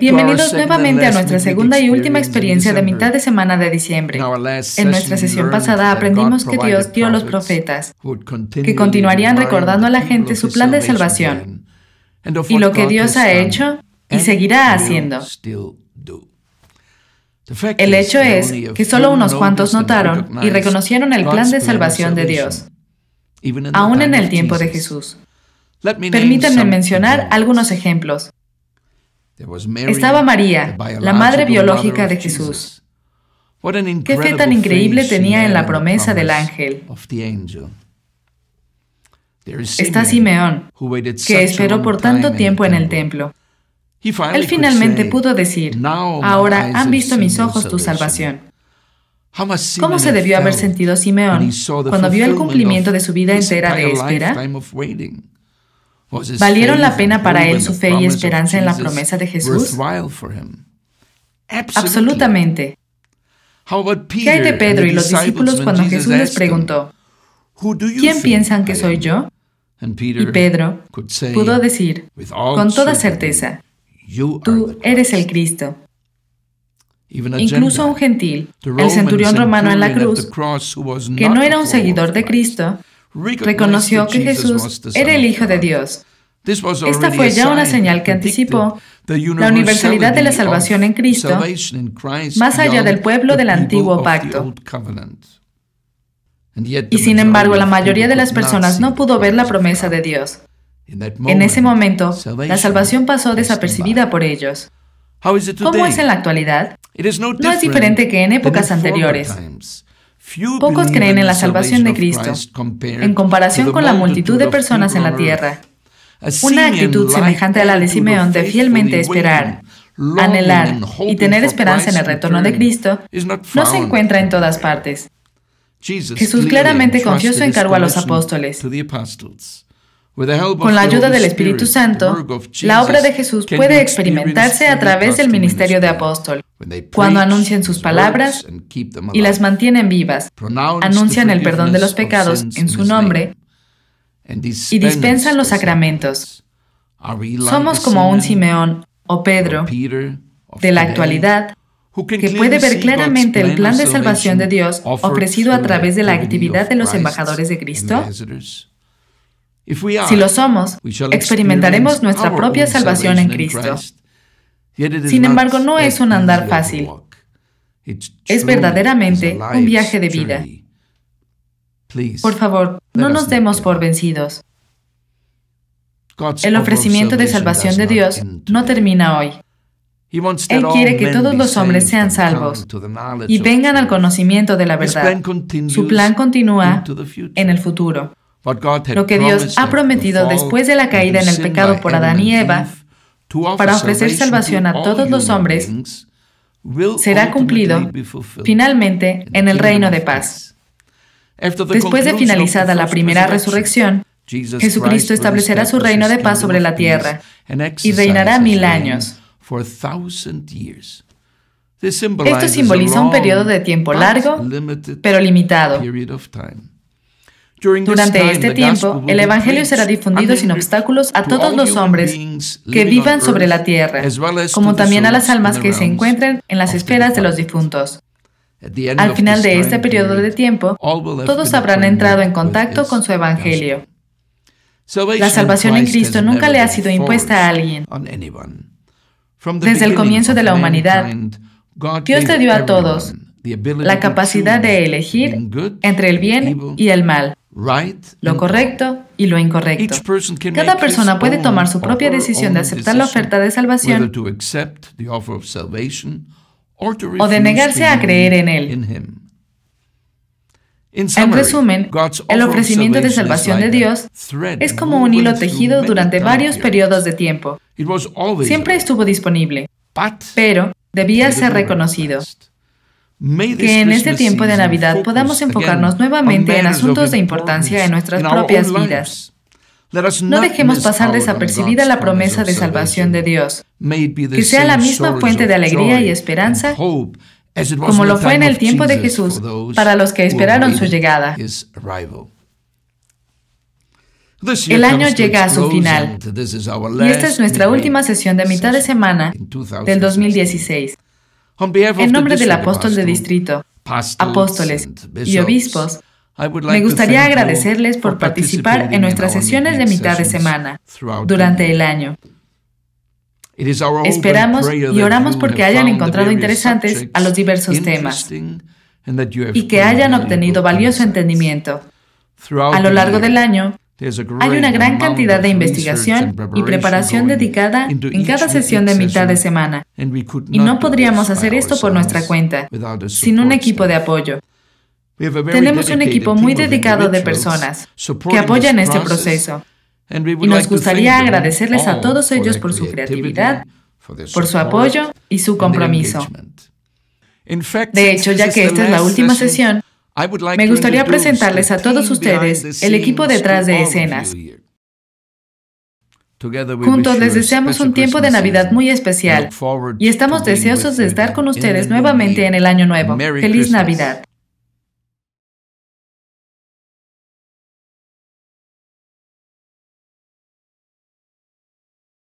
Bienvenidos nuevamente a nuestra segunda y última experiencia de mitad de semana de diciembre. En nuestra sesión pasada aprendimos que Dios dio a los profetas, que continuarían recordando a la gente su plan de salvación y lo que Dios ha hecho y seguirá haciendo. El hecho es que solo unos cuantos notaron y reconocieron el plan de salvación de Dios, aún en el tiempo de Jesús. Permítanme mencionar algunos ejemplos. Estaba María, la madre biológica de Jesús. Qué fe tan increíble tenía en la promesa del ángel. Está Simeón, que esperó por tanto tiempo en el templo. Él finalmente pudo decir, ahora han visto mis ojos tu salvación. ¿Cómo se debió haber sentido Simeón cuando vio el cumplimiento de su vida entera de espera? Pues Valieron la pena para él su fe y esperanza en la promesa de Jesús. Absolutamente. ¿Qué hay de Pedro y los discípulos cuando Jesús les preguntó, ¿quién piensan que soy yo? Y Pedro pudo decir con toda certeza, tú eres el Cristo. Incluso un gentil, el centurión romano en la cruz, que no era un seguidor de Cristo, reconoció que Jesús era el Hijo de Dios. Esta fue ya una señal que anticipó la universalidad de la salvación en Cristo más allá del pueblo del antiguo pacto. Y sin embargo, la mayoría de las personas no pudo ver la promesa de Dios. En ese momento, la salvación pasó desapercibida por ellos. ¿Cómo es en la actualidad? No es diferente que en épocas anteriores. Pocos creen en la salvación de Cristo en comparación con la multitud de personas en la tierra. Una actitud semejante a la de Simeón de fielmente esperar, anhelar y tener esperanza en el retorno de Cristo no se encuentra en todas partes. Jesús claramente confió su encargo a los apóstoles. Con la ayuda del Espíritu Santo, la obra de Jesús puede experimentarse a través del ministerio de apóstol cuando anuncian sus palabras y las mantienen vivas, anuncian el perdón de los pecados en su nombre y dispensan los sacramentos. Somos como un Simeón o Pedro de la actualidad que puede ver claramente el plan de salvación de Dios ofrecido a través de la actividad de los embajadores de Cristo. Si lo somos, experimentaremos nuestra propia salvación en Cristo sin embargo, no es un andar fácil. Es verdaderamente un viaje de vida. Por favor, no nos demos por vencidos. El ofrecimiento de salvación de Dios no termina hoy. Él quiere que todos los hombres sean salvos y vengan al conocimiento de la verdad. Su plan continúa en el futuro. Lo que Dios ha prometido después de la caída en el pecado por Adán y Eva para ofrecer salvación a todos los hombres será cumplido finalmente en el reino de paz. Después de finalizada la primera resurrección, Jesucristo establecerá su reino de paz sobre la tierra y reinará mil años. Esto simboliza un periodo de tiempo largo, pero limitado. Durante este tiempo, el Evangelio será difundido sin obstáculos a todos los hombres que vivan sobre la tierra, como también a las almas que se encuentren en las esferas de los difuntos. Al final de este periodo de tiempo, todos habrán entrado en contacto con su Evangelio. La salvación en Cristo nunca le ha sido impuesta a alguien. Desde el comienzo de la humanidad, Dios le dio a todos la capacidad de elegir entre el bien y el mal lo correcto y lo incorrecto. Cada persona puede tomar su propia decisión de aceptar la oferta de salvación o de negarse a creer en él. En resumen, el ofrecimiento de salvación de Dios es como un hilo tejido durante varios periodos de tiempo. Siempre estuvo disponible, pero debía ser reconocido. Que en este tiempo de Navidad podamos enfocarnos nuevamente en asuntos de importancia en nuestras propias vidas. No dejemos pasar desapercibida la promesa de salvación de Dios, que sea la misma fuente de alegría y esperanza como lo fue en el tiempo de Jesús para los que esperaron su llegada. El año llega a su final y esta es nuestra última sesión de mitad de semana del 2016. En nombre del apóstol de distrito, apóstoles y obispos, me gustaría agradecerles por participar en nuestras sesiones de mitad de semana durante el año. Esperamos y oramos porque hayan encontrado interesantes a los diversos temas y que hayan obtenido valioso entendimiento. A lo largo del año, hay una gran cantidad de investigación y preparación dedicada en cada sesión de mitad de semana, y no podríamos hacer esto por nuestra cuenta, sin un equipo de apoyo. Tenemos un equipo muy dedicado de personas que apoyan este proceso, y nos gustaría agradecerles a todos ellos por su creatividad, por su apoyo y su compromiso. De hecho, ya que esta es la última sesión, me gustaría presentarles a todos ustedes el equipo detrás de escenas. Juntos les deseamos un tiempo de Navidad muy especial y estamos deseosos de estar con ustedes nuevamente en el año nuevo. Feliz Navidad.